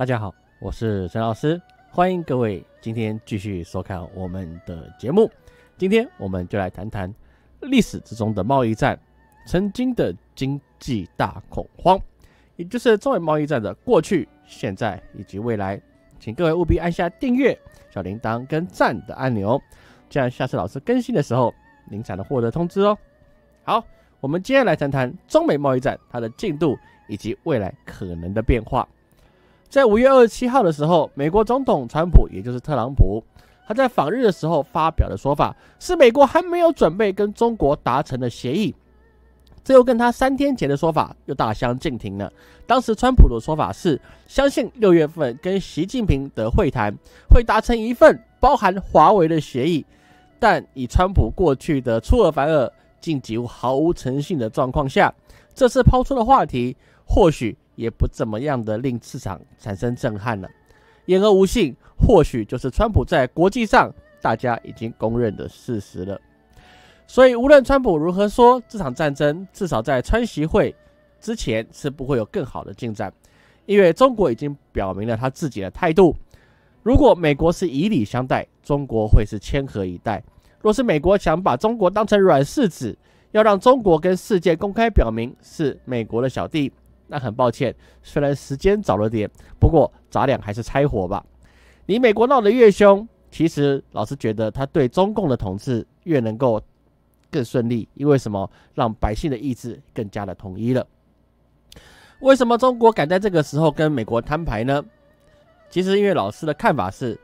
大家好，我是陈老师，欢迎各位今天继续收看我们的节目。今天我们就来谈谈历史之中的贸易战，曾经的经济大恐慌，也就是中美贸易战的过去、现在以及未来。请各位务必按下订阅、小铃铛跟赞的按钮这样下次老师更新的时候，您才能获得通知哦。好，我们接下来谈谈中美贸易战它的进度以及未来可能的变化。在五月二十七号的时候，美国总统川普，也就是特朗普，他在访日的时候发表的说法是美国还没有准备跟中国达成的协议，这又跟他三天前的说法又大相径庭了。当时川普的说法是相信六月份跟习近平的会谈会达成一份包含华为的协议，但以川普过去的出尔反尔、近乎毫无诚信的状况下，这次抛出的话题或许。也不怎么样的，令市场产生震撼了。言而无信，或许就是川普在国际上大家已经公认的事实了。所以，无论川普如何说，这场战争至少在川习会之前是不会有更好的进展，因为中国已经表明了他自己的态度。如果美国是以礼相待，中国会是谦和以待；若是美国想把中国当成软柿子，要让中国跟世界公开表明是美国的小弟。那很抱歉，虽然时间早了点，不过咱俩还是拆火吧。你美国闹得越凶，其实老师觉得他对中共的统治越能够更顺利，因为什么？让百姓的意志更加的统一了。为什么中国敢在这个时候跟美国摊牌呢？其实因为老师的看法是，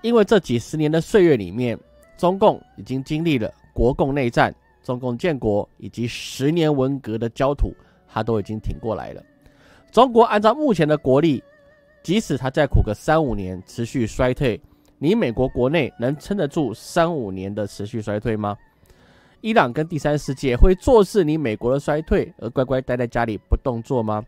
因为这几十年的岁月里面，中共已经经历了国共内战、中共建国以及十年文革的焦土。他都已经挺过来了。中国按照目前的国力，即使他再苦个三五年，持续衰退，你美国国内能撑得住三五年的持续衰退吗？伊朗跟第三世界会坐视你美国的衰退而乖乖待在家里不动作吗？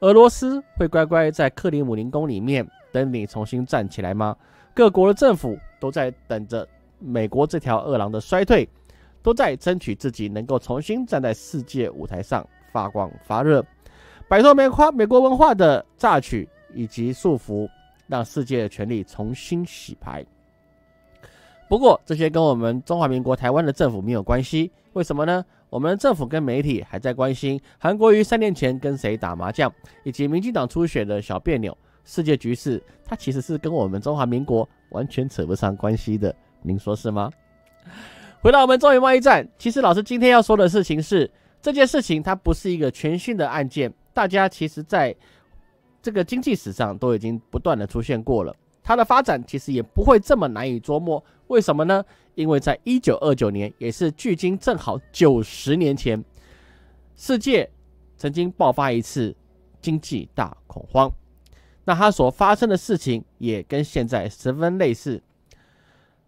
俄罗斯会乖乖在克里姆林宫里面等你重新站起来吗？各国的政府都在等着美国这条饿狼的衰退，都在争取自己能够重新站在世界舞台上。发光发热，摆脱美夸美国文化的榨取以及束缚，让世界的权力重新洗牌。不过这些跟我们中华民国台湾的政府没有关系，为什么呢？我们政府跟媒体还在关心韩国于三年前跟谁打麻将，以及民进党初选的小别扭。世界局势，它其实是跟我们中华民国完全扯不上关系的，您说是吗？回到我们中美贸易战，其实老师今天要说的事情是。这件事情它不是一个全新的案件，大家其实在这个经济史上都已经不断的出现过了。它的发展其实也不会这么难以捉摸，为什么呢？因为在一九二九年，也是距今正好九十年前，世界曾经爆发一次经济大恐慌，那它所发生的事情也跟现在十分类似。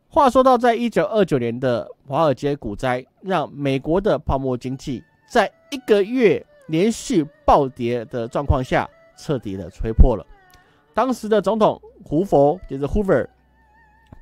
话说到，在一九二九年的华尔街股灾，让美国的泡沫经济。在一个月连续暴跌的状况下，彻底的吹破了。当时的总统胡佛就是 Hoover，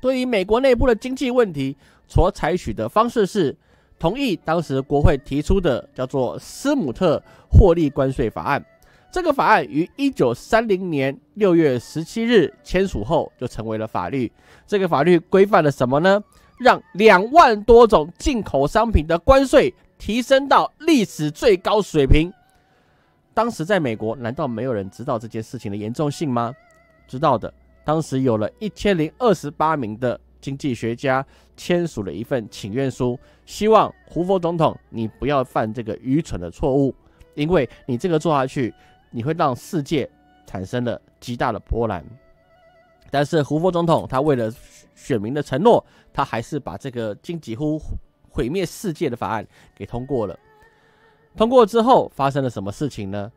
对于美国内部的经济问题所采取的方式是同意当时国会提出的叫做斯姆特获利关税法案。这个法案于一九三零年六月十七日签署后就成为了法律。这个法律规范了什么呢？让两万多种进口商品的关税。提升到历史最高水平。当时在美国，难道没有人知道这件事情的严重性吗？知道的，当时有了一千零二十八名的经济学家签署了一份请愿书，希望胡佛总统你不要犯这个愚蠢的错误，因为你这个做下去，你会让世界产生了极大的波澜。但是胡佛总统他为了选民的承诺，他还是把这个经济乎。毁灭世界的法案给通过了。通过之后发生了什么事情呢？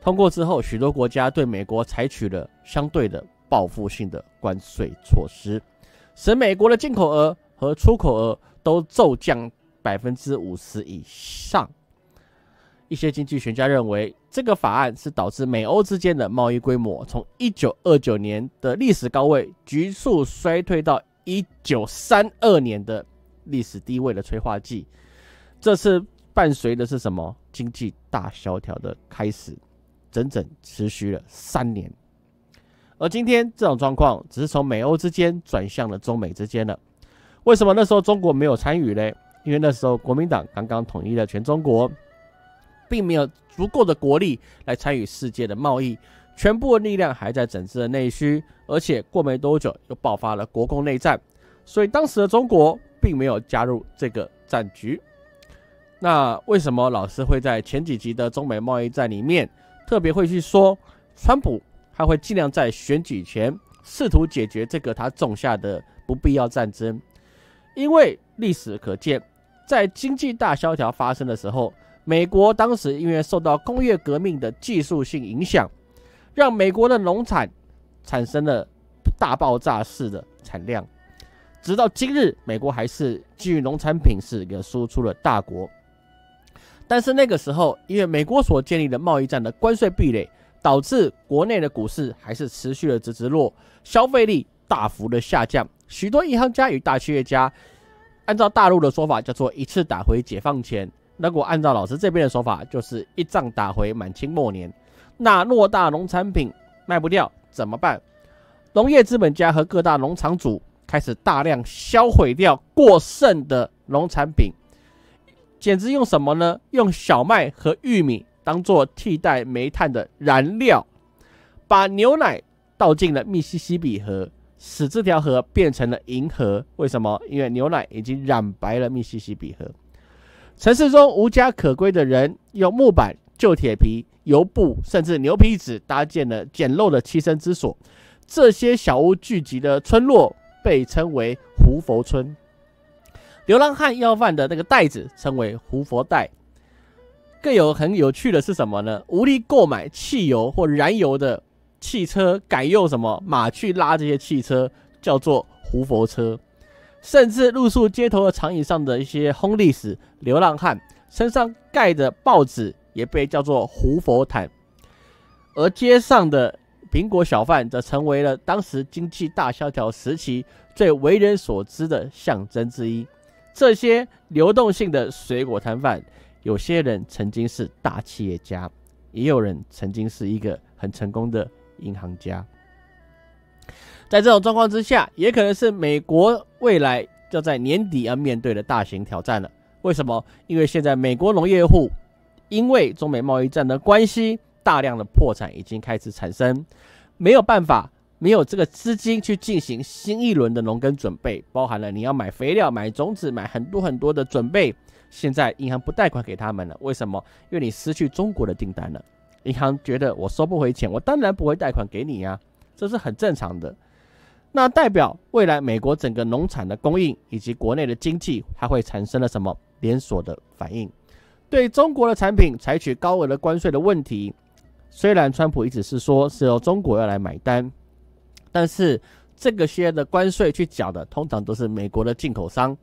通过之后，许多国家对美国采取了相对的报复性的关税措施，使美国的进口额和出口额都骤降百分之五十以上。一些经济学家认为，这个法案是导致美欧之间的贸易规模从一九二九年的历史高位急速衰退到一九三二年的。历史低位的催化剂，这次伴随的是什么？经济大萧条的开始，整整持续了三年。而今天这种状况只是从美欧之间转向了中美之间了。为什么那时候中国没有参与嘞？因为那时候国民党刚刚统一了全中国，并没有足够的国力来参与世界的贸易，全部的力量还在整治的内需，而且过没多久又爆发了国共内战，所以当时的中国。并没有加入这个战局，那为什么老师会在前几集的中美贸易战里面特别会去说，川普他会尽量在选举前试图解决这个他种下的不必要战争？因为历史可见，在经济大萧条发生的时候，美国当时因为受到工业革命的技术性影响，让美国的农产产生了大爆炸式的产量。直到今日，美国还是基于农产品是一个输出了大国。但是那个时候，因为美国所建立的贸易战的关税壁垒，导致国内的股市还是持续的直直落，消费力大幅的下降。许多银行家与大企业家，按照大陆的说法叫做一次打回解放前，如果按照老师这边的说法，就是一仗打回满清末年。那偌大农产品卖不掉怎么办？农业资本家和各大农场主。开始大量销毁掉过剩的农产品，简直用什么呢？用小麦和玉米当做替代煤炭的燃料，把牛奶倒进了密西西比河，使这条河变成了银河。为什么？因为牛奶已经染白了密西西比河。城市中无家可归的人用木板、旧铁皮、油布，甚至牛皮纸搭建了简陋的栖身之所。这些小屋聚集的村落。被称为“胡佛村”，流浪汉要饭的那个袋子称为“胡佛袋”。更有很有趣的是什么呢？无力购买汽油或燃油的汽车，改用什么马去拉这些汽车，叫做“胡佛车”。甚至露宿街头的长椅上的一些轰历史流浪汉，身上盖着报纸，也被叫做“胡佛毯”。而街上的。苹果小贩则成为了当时经济大萧条时期最为人所知的象征之一。这些流动性的水果摊贩，有些人曾经是大企业家，也有人曾经是一个很成功的银行家。在这种状况之下，也可能是美国未来要在年底要面对的大型挑战了。为什么？因为现在美国农业户因为中美贸易战的关系。大量的破产已经开始产生，没有办法，没有这个资金去进行新一轮的农耕准备，包含了你要买肥料、买种子、买很多很多的准备。现在银行不贷款给他们了，为什么？因为你失去中国的订单了。银行觉得我收不回钱，我当然不会贷款给你呀，这是很正常的。那代表未来美国整个农产的供应以及国内的经济还会产生了什么连锁的反应？对中国的产品采取高额的关税的问题？虽然川普一直是说是由中国要来买单，但是这个些的关税去缴的，通常都是美国的进口商，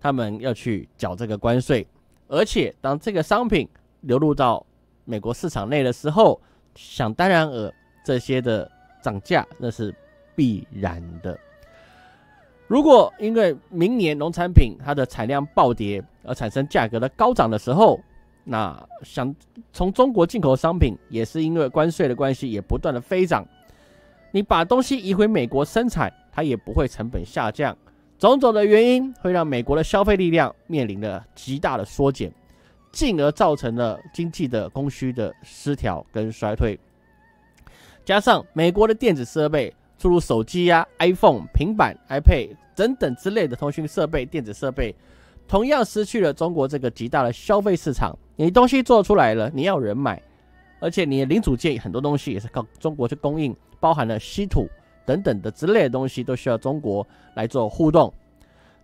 他们要去缴这个关税。而且当这个商品流入到美国市场内的时候，想当然尔这些的涨价那是必然的。如果因为明年农产品它的产量暴跌而产生价格的高涨的时候，那想从中国进口商品，也是因为关税的关系，也不断的飞涨。你把东西移回美国生产，它也不会成本下降。种种的原因，会让美国的消费力量面临着极大的缩减，进而造成了经济的供需的失调跟衰退。加上美国的电子设备，诸如手机呀、iPhone、平板、iPad 等等之类的通讯设备、电子设备，同样失去了中国这个极大的消费市场。你东西做出来了，你要人买，而且你的零组件很多东西也是靠中国去供应，包含了稀土等等的之类的东西都需要中国来做互动。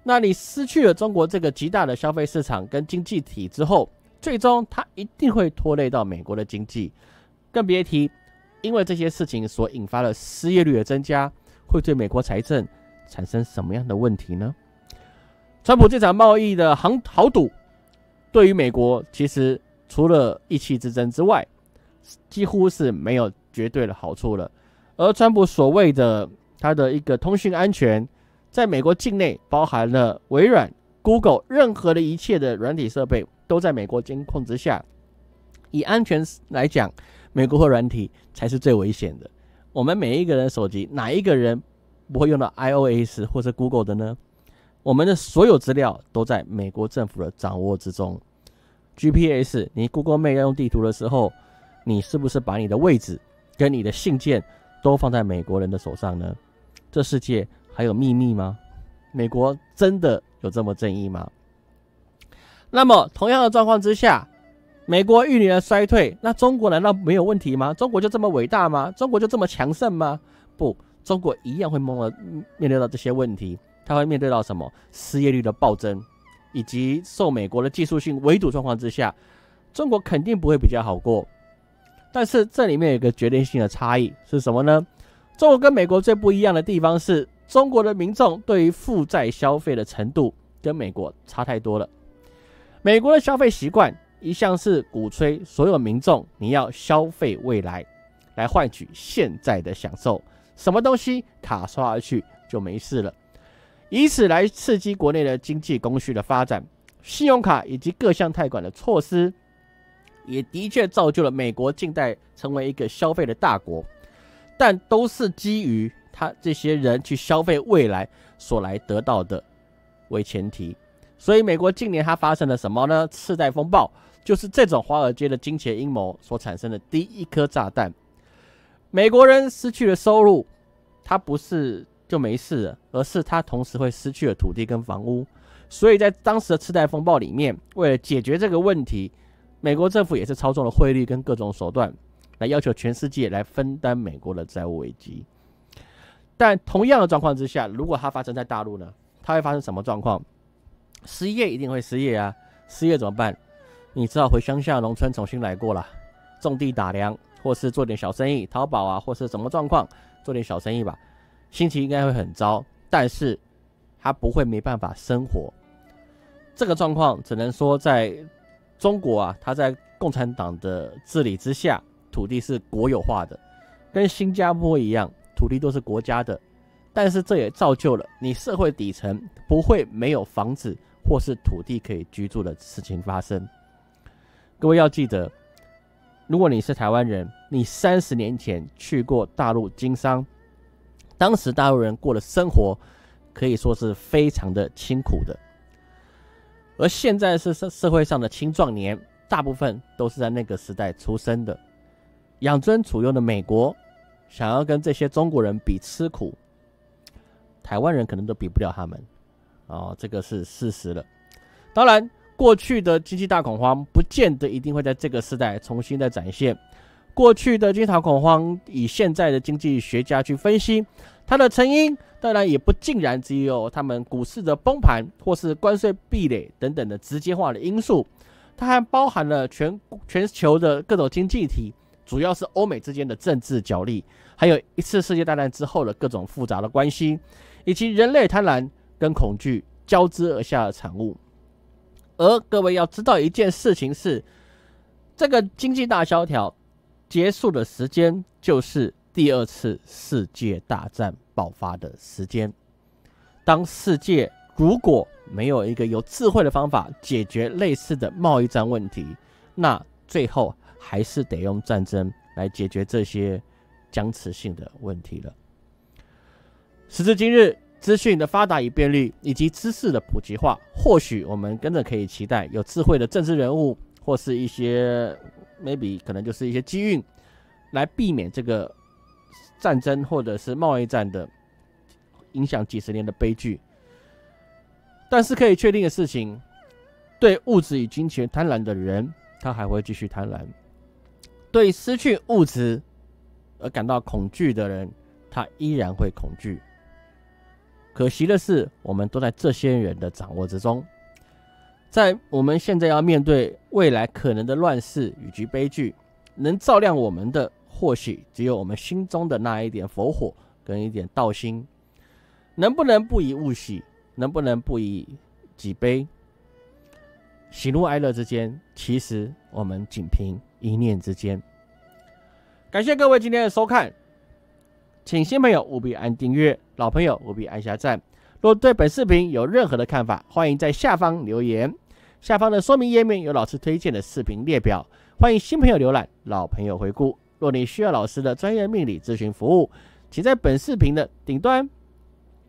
那你失去了中国这个极大的消费市场跟经济体之后，最终它一定会拖累到美国的经济，更别提因为这些事情所引发的失业率的增加，会对美国财政产生什么样的问题呢？川普这场贸易的豪豪赌。对于美国，其实除了一气之争之外，几乎是没有绝对的好处了。而川普所谓的他的一个通讯安全，在美国境内包含了微软、Google，任何的一切的软体设备都在美国监控之下。以安全来讲，美国和软体才是最危险的。我们每一个人手机，哪一个人不会用到 iOS 或者 Google 的呢？我们的所有资料都在美国政府的掌握之中。GPS，你 Google Map 要用地图的时候，你是不是把你的位置跟你的信件都放在美国人的手上呢？这世界还有秘密吗？美国真的有这么正义吗？那么同样的状况之下，美国遇年衰退，那中国难道没有问题吗？中国就这么伟大吗？中国就这么强盛吗？不，中国一样会蒙了，面对到这些问题。他会面对到什么失业率的暴增，以及受美国的技术性围堵状况之下，中国肯定不会比较好过。但是这里面有一个决定性的差异是什么呢？中国跟美国最不一样的地方是，中国的民众对于负债消费的程度跟美国差太多了。美国的消费习惯一向是鼓吹所有民众你要消费未来，来换取现在的享受，什么东西卡刷而去就没事了。以此来刺激国内的经济供需的发展，信用卡以及各项贷款的措施，也的确造就了美国近代成为一个消费的大国，但都是基于他这些人去消费未来所来得到的为前提。所以，美国近年它发生了什么呢？次贷风暴就是这种华尔街的金钱阴谋所产生的第一颗炸弹。美国人失去了收入，他不是。就没事了，而是他同时会失去了土地跟房屋，所以在当时的次贷风暴里面，为了解决这个问题，美国政府也是操纵了汇率跟各种手段，来要求全世界来分担美国的债务危机。但同样的状况之下，如果它发生在大陆呢？它会发生什么状况？失业一定会失业啊！失业怎么办？你只好回乡下农村重新来过了，种地打粮，或是做点小生意，淘宝啊，或是什么状况，做点小生意吧。心情应该会很糟，但是他不会没办法生活。这个状况只能说，在中国啊，他在共产党的治理之下，土地是国有化的，跟新加坡一样，土地都是国家的。但是这也造就了你社会底层不会没有房子或是土地可以居住的事情发生。各位要记得，如果你是台湾人，你三十年前去过大陆经商。当时大陆人过的生活，可以说是非常的清苦的。而现在是社社会上的青壮年，大部分都是在那个时代出生的，养尊处优的美国，想要跟这些中国人比吃苦，台湾人可能都比不了他们，哦，这个是事实了。当然，过去的经济大恐慌，不见得一定会在这个时代重新再展现。过去的经济恐慌，以现在的经济学家去分析它的成因，当然也不尽然只有他们股市的崩盘，或是关税壁垒等等的直接化的因素，它还包含了全全球的各种经济体，主要是欧美之间的政治角力，还有一次世界大战之后的各种复杂的关系，以及人类贪婪跟恐惧交织而下的产物。而各位要知道一件事情是，这个经济大萧条。结束的时间就是第二次世界大战爆发的时间。当世界如果没有一个有智慧的方法解决类似的贸易战问题，那最后还是得用战争来解决这些僵持性的问题了。时至今日，资讯的发达与便利，以及知识的普及化，或许我们跟着可以期待有智慧的政治人物。或是一些 maybe 可能就是一些机运，来避免这个战争或者是贸易战的影响几十年的悲剧。但是可以确定的事情，对物质与金钱贪婪的人，他还会继续贪婪；对失去物质而感到恐惧的人，他依然会恐惧。可惜的是，我们都在这些人的掌握之中。在我们现在要面对未来可能的乱世以及悲剧，能照亮我们的或许只有我们心中的那一点佛火跟一点道心。能不能不以物喜，能不能不以己悲？喜怒哀乐之间，其实我们仅凭一念之间。感谢各位今天的收看，请新朋友务必按订阅，老朋友务必按下赞。若对本视频有任何的看法，欢迎在下方留言。下方的说明页面有老师推荐的视频列表，欢迎新朋友浏览，老朋友回顾。若你需要老师的专业命理咨询服务，请在本视频的顶端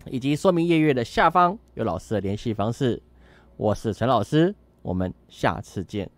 以及说明页面的下方有老师的联系方式。我是陈老师，我们下次见。